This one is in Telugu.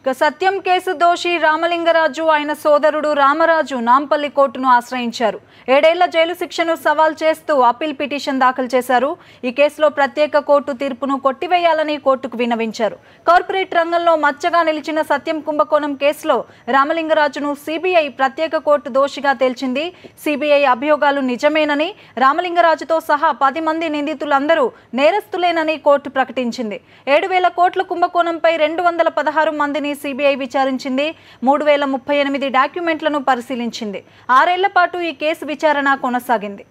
ఇక సత్యం కేసు దోషి రామలింగరాజు ఆయన సోదరుడు రామరాజు నాంపల్లి కోర్టును ఆశ్రయించారు ఏడేళ్ల జైలు శిక్షను సవాల్ చేస్తూ అప్పీల్ పిటిషన్ దాఖలు చేశారు ఈ కేసులో ప్రత్యేక కోర్టు తీర్పును కొట్టివేయాలని కోర్టుకు విన్నవించారు కార్పొరేట్ రంగంలో మచ్చగా నిలిచిన సత్యం కుంభకోణం కేసులో రామలింగరాజును సిబిఐ ప్రత్యేక కోర్టు దోషిగా తేల్చింది సిబిఐ అభియోగాలు నిజమేనని రామలింగరాజుతో సహా పది మంది నిందితులందరూ నేరస్తులేనని కోర్టు ప్రకటించింది ఏడు వేల కోట్ల కుంభకోణంపై రెండు వందల పదహారు మందిని అంశాన్ని సిబిఐ విచారించింది మూడు వేల ముప్పై ఎనిమిది డాక్యుమెంట్లను పరిశీలించింది ఆరేళ్ల పాటు ఈ కేసు విచారణ కొనసాగింది